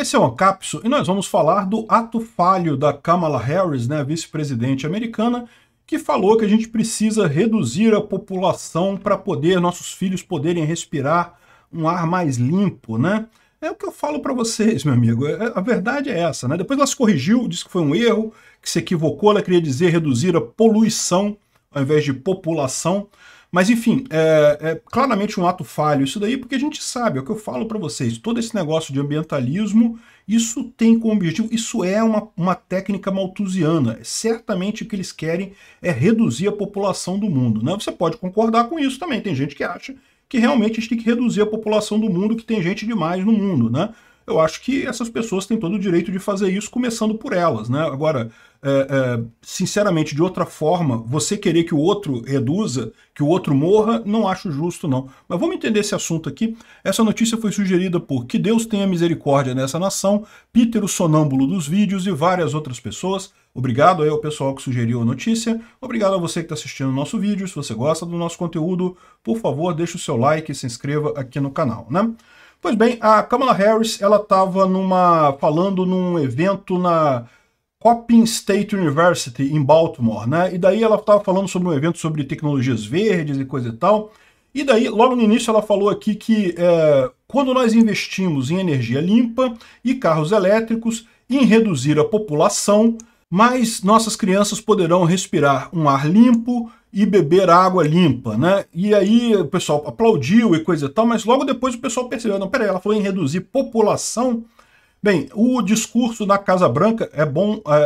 Esse é o Ancapso e nós vamos falar do ato falho da Kamala Harris, né, vice-presidente americana, que falou que a gente precisa reduzir a população para poder nossos filhos poderem respirar um ar mais limpo, né? É o que eu falo para vocês, meu amigo. É, a verdade é essa, né? Depois ela se corrigiu, disse que foi um erro, que se equivocou, ela queria dizer reduzir a poluição ao invés de população. Mas enfim, é, é, claramente um ato falho isso daí, porque a gente sabe, é o que eu falo para vocês, todo esse negócio de ambientalismo, isso tem como objetivo, isso é uma, uma técnica maltusiana. Certamente o que eles querem é reduzir a população do mundo. Né? Você pode concordar com isso também, tem gente que acha que realmente a gente tem que reduzir a população do mundo, que tem gente demais no mundo, né? Eu acho que essas pessoas têm todo o direito de fazer isso, começando por elas, né? Agora, é, é, sinceramente, de outra forma, você querer que o outro reduza, que o outro morra, não acho justo, não. Mas vamos entender esse assunto aqui. Essa notícia foi sugerida por Que Deus tenha misericórdia nessa nação, Peter o sonâmbulo dos vídeos e várias outras pessoas. Obrigado aí ao pessoal que sugeriu a notícia. Obrigado a você que está assistindo o nosso vídeo. Se você gosta do nosso conteúdo, por favor, deixe o seu like e se inscreva aqui no canal, né? Pois bem, a Kamala Harris, ela estava numa falando num evento na Coppin State University, em Baltimore, né? E daí ela estava falando sobre um evento sobre tecnologias verdes e coisa e tal. E daí, logo no início, ela falou aqui que é, quando nós investimos em energia limpa e carros elétricos, em reduzir a população, mas nossas crianças poderão respirar um ar limpo e beber água limpa, né? E aí o pessoal aplaudiu e coisa e tal, mas logo depois o pessoal percebeu, não, peraí, ela falou em reduzir população, Bem, o discurso da Casa Branca é bom é, é,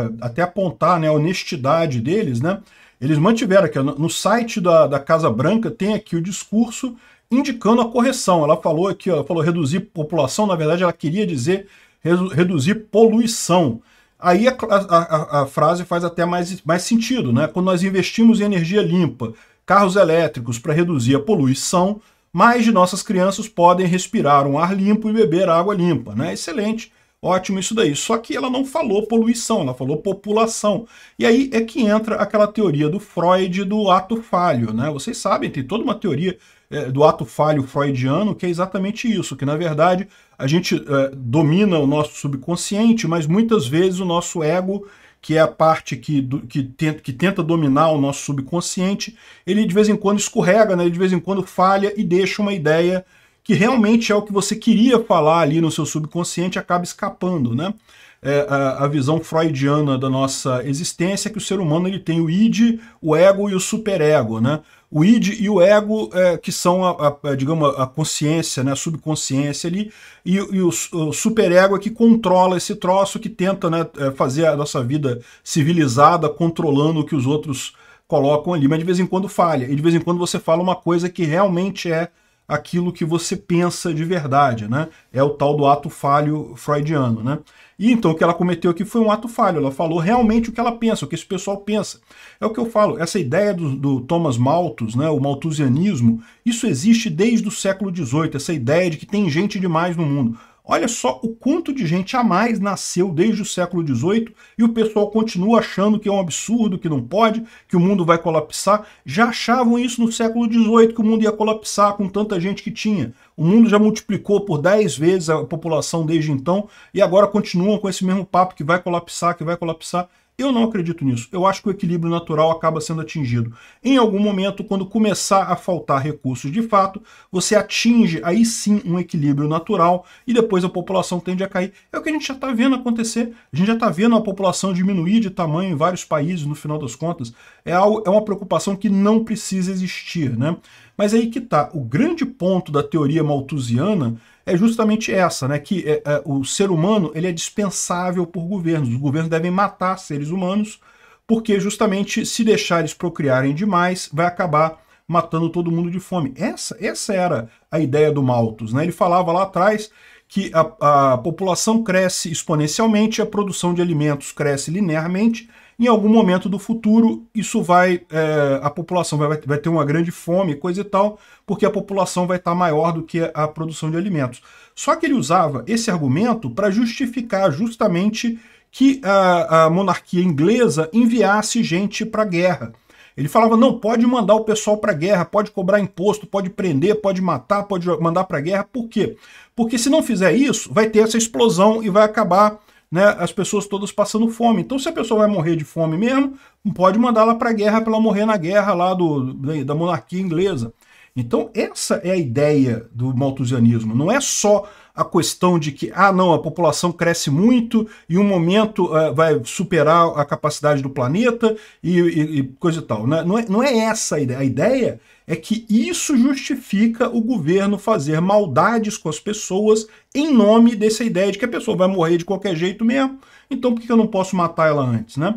é, até apontar né, a honestidade deles, né? Eles mantiveram aqui, no site da, da Casa Branca tem aqui o discurso indicando a correção. Ela falou aqui, ela falou reduzir população, na verdade ela queria dizer reduzir poluição. Aí a, a, a, frase faz até mais, mais sentido, né? Quando nós investimos em energia limpa, carros elétricos para reduzir a poluição, mais de nossas crianças podem respirar um ar limpo e beber água limpa, né? Excelente. Ótimo isso daí. Só que ela não falou poluição, ela falou população. E aí é que entra aquela teoria do Freud do ato falho, né? Vocês sabem, tem toda uma teoria é, do ato falho freudiano que é exatamente isso, que na verdade a gente é, domina o nosso subconsciente, mas muitas vezes o nosso ego que é a parte que, do, que, tenta, que tenta dominar o nosso subconsciente, ele de vez em quando escorrega, né? ele de vez em quando falha e deixa uma ideia que realmente é o que você queria falar ali no seu subconsciente acaba escapando, né? É, a, a, visão freudiana da nossa existência é que o ser humano ele tem o id, o ego e o superego, né? o id e o ego, é, que são, a, a, digamos, a consciência, né, a subconsciência ali, e, e o, o superego é que controla esse troço, que tenta né, é, fazer a nossa vida civilizada, controlando o que os outros colocam ali, mas de vez em quando falha, e de vez em quando você fala uma coisa que realmente é aquilo que você pensa de verdade, né? É o tal do ato falho freudiano, né? E então o que ela cometeu aqui foi um ato falho, ela falou realmente o que ela pensa, o que esse pessoal pensa. É o que eu falo, essa ideia do, do Thomas Malthus, né, o malthusianismo, isso existe desde o século XVIII, essa ideia de que tem gente demais no mundo. Olha só o quanto de gente a mais nasceu desde o século XVIII e o pessoal continua achando que é um absurdo, que não pode, que o mundo vai colapsar. Já achavam isso no século XVIII, que o mundo ia colapsar com tanta gente que tinha. O mundo já multiplicou por 10 vezes a população desde então e agora continuam com esse mesmo papo que vai colapsar, que vai colapsar. Eu não acredito nisso. Eu acho que o equilíbrio natural acaba sendo atingido. Em algum momento, quando começar a faltar recursos de fato, você atinge aí sim um equilíbrio natural e depois a população tende a cair. É o que a gente já está vendo acontecer. A gente já está vendo a população diminuir de tamanho em vários países, no final das contas. É, algo, é uma preocupação que não precisa existir, né? Mas aí que está. O grande ponto da teoria malthusiana é justamente essa, né? Que é, é, o ser humano ele é dispensável por governos. Os governos devem matar seres humanos, porque justamente se deixar eles procriarem demais, vai acabar matando todo mundo de fome. Essa, essa era a ideia do Malthus, né? Ele falava lá atrás que a, a população cresce exponencialmente, a produção de alimentos cresce linearmente em algum momento do futuro, isso vai. É, a população vai, vai ter uma grande fome, coisa e tal, porque a população vai estar tá maior do que a produção de alimentos. Só que ele usava esse argumento para justificar justamente que a, a monarquia inglesa enviasse gente para a guerra. Ele falava: não, pode mandar o pessoal para a guerra, pode cobrar imposto, pode prender, pode matar, pode mandar para a guerra. Por quê? Porque se não fizer isso, vai ter essa explosão e vai acabar né, as pessoas todas passando fome. Então, se a pessoa vai morrer de fome mesmo, pode mandá-la para a guerra para ela morrer na guerra lá do, da monarquia inglesa. Então, essa é a ideia do malthusianismo. Não é só a questão de que, ah, não, a população cresce muito e um momento uh, vai superar a capacidade do planeta e, e, e coisa e tal. Né? Não, é, não é essa a ideia. A ideia é que isso justifica o governo fazer maldades com as pessoas em nome dessa ideia de que a pessoa vai morrer de qualquer jeito mesmo, então por que eu não posso matar ela antes, né?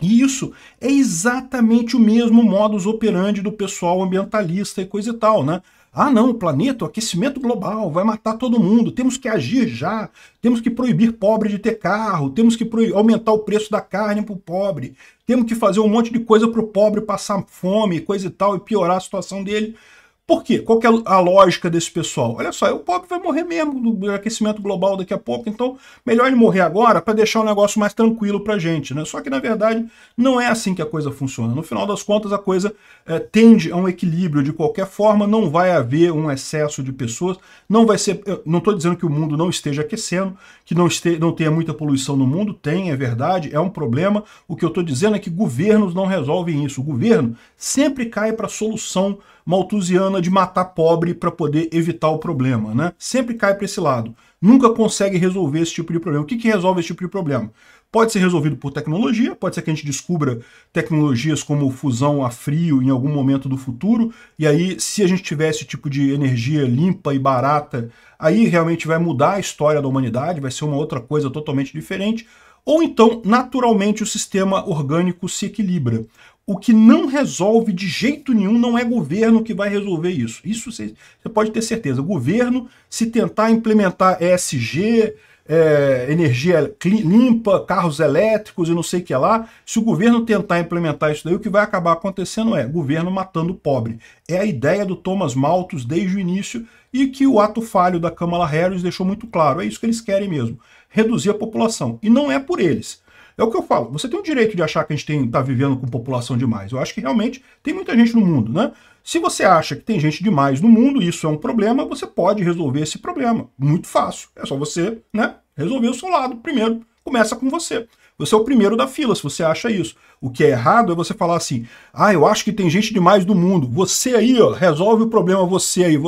E isso é exatamente o mesmo modus operandi do pessoal ambientalista e coisa e tal, né? Ah, não, o planeta, o aquecimento global vai matar todo mundo, temos que agir já, temos que proibir pobre de ter carro, temos que aumentar o preço da carne para o pobre, temos que fazer um monte de coisa para o pobre passar fome, coisa e tal, e piorar a situação dele. Por quê? Qual que é a lógica desse pessoal? Olha só, o pobre vai morrer mesmo do aquecimento global daqui a pouco, então melhor ele morrer agora para deixar o negócio mais tranquilo para a gente. Né? Só que, na verdade, não é assim que a coisa funciona. No final das contas, a coisa é, tende a um equilíbrio. De qualquer forma, não vai haver um excesso de pessoas. Não vai ser. não estou dizendo que o mundo não esteja aquecendo, que não, este, não tenha muita poluição no mundo. Tem, é verdade, é um problema. O que eu estou dizendo é que governos não resolvem isso. O governo sempre cai para a solução maltusiana de matar pobre para poder evitar o problema, né? Sempre cai para esse lado. Nunca consegue resolver esse tipo de problema. O que, que resolve esse tipo de problema? Pode ser resolvido por tecnologia, pode ser que a gente descubra tecnologias como fusão a frio em algum momento do futuro, e aí se a gente tiver esse tipo de energia limpa e barata, aí realmente vai mudar a história da humanidade, vai ser uma outra coisa totalmente diferente, ou então naturalmente o sistema orgânico se equilibra. O que não resolve de jeito nenhum não é governo que vai resolver isso. Isso você pode ter certeza. O governo, se tentar implementar ESG, é, energia limpa, carros elétricos e não sei o que lá, se o governo tentar implementar isso daí, o que vai acabar acontecendo é governo matando o pobre. É a ideia do Thomas Malthus desde o início e que o ato falho da Kamala Harris deixou muito claro. É isso que eles querem mesmo, reduzir a população. E não é por eles é o que eu falo. Você tem o direito de achar que a gente está vivendo com população demais. Eu acho que realmente tem muita gente no mundo, né? Se você acha que tem gente demais no mundo e isso é um problema, você pode resolver esse problema. Muito fácil. É só você, né? Resolver o seu lado primeiro. Começa com você. Você é o primeiro da fila, se você acha isso. O que é errado é você falar assim: ah, eu acho que tem gente demais do mundo. Você aí, ó, resolve o problema você aí.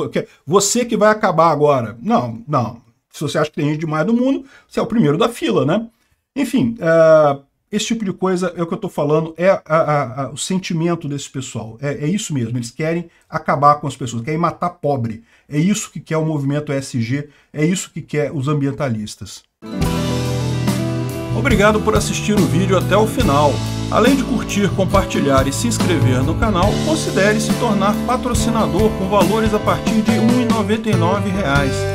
Você que vai acabar agora. Não, não. Se você acha que tem gente demais do mundo, você é o primeiro da fila, né? Enfim, uh, esse tipo de coisa é o que eu estou falando, é a, a, a, o sentimento desse pessoal. É, é, isso mesmo, eles querem acabar com as pessoas, querem matar pobre. É isso que quer o movimento S.G é isso que quer os ambientalistas. Obrigado por assistir o vídeo até o final. Além de curtir, compartilhar e se inscrever no canal, considere se tornar patrocinador com valores a partir de R$ 1,99